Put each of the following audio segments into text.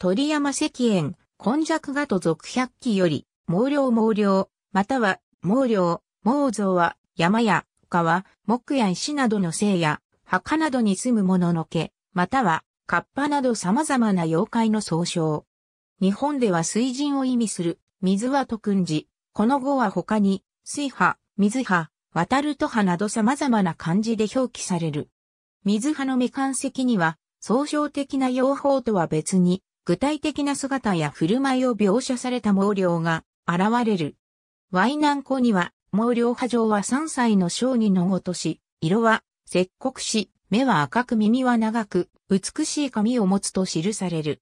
鳥山石燕、根弱画と続百鬼より、毛量毛量、または、毛量、毛像は、山や、川、木や石などの生や、墓などに住む者の毛、または、河童など様々な妖怪の総称。日本では水神を意味する、水は特訓寺。この語は他に、水派、水派、渡ると派など様々な漢字で表記される。水派の未完石には、総称的な用法とは別に、具体的な姿や振る舞いを描写された毛量が現れる。ワイナンコには、毛量波状は3歳の小児のごとし、色は、石黒し、目は赤く耳は長く、美しい髪を持つと記される。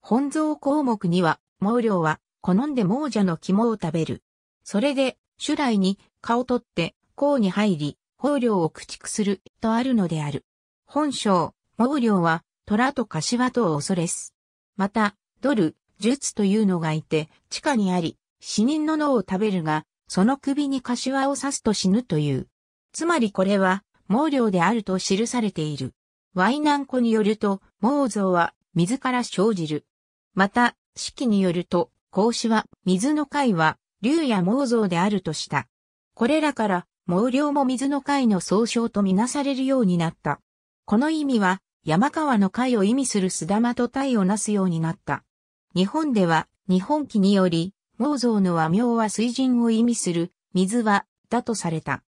本像項目には、毛量は、好んで亡者の肝を食べる。それで、主来に、顔を取って、甲に入り、毛量を駆逐する、とあるのである。本章、毛量は、虎と柏とを恐れす。また、ドル、術というのがいて、地下にあり、死人の脳を食べるが、その首に柏を刺すと死ぬという。つまりこれは、毛量であると記されている。ワイナンコによると、毛像は水から生じる。また、四季によると、孔子は水の貝は竜や毛像であるとした。これらから、毛量も水の貝の総称とみなされるようになった。この意味は、山川の海を意味する須玉と体をなすようになった。日本では、日本記により、毛像の和名は水人を意味する、水は、だとされた。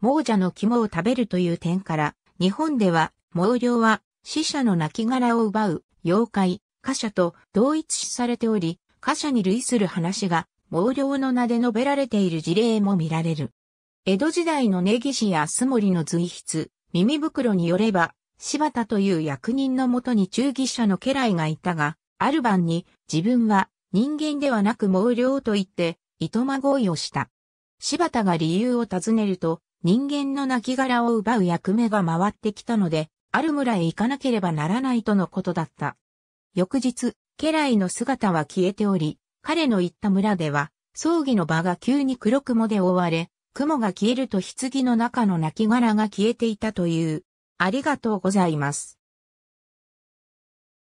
亡者の肝を食べるという点から、日本では、毛量は、死者の亡骸を奪う、妖怪、貨者と同一視されており、貨者に類する話が、毛量の名で述べられている事例も見られる。江戸時代の根岸やモ森の随筆、耳袋によれば、柴田という役人のもとに忠義者の家来がいたが、ある晩に自分は人間ではなく毛量と言って、糸まごいをした。柴田が理由を尋ねると、人間の亡骸を奪う役目が回ってきたので、ある村へ行かなければならないとのことだった。翌日、家来の姿は消えており、彼の行った村では、葬儀の場が急に黒雲で覆われ、雲が消えると棺の中の亡骸が消えていたという。ありがとうございます。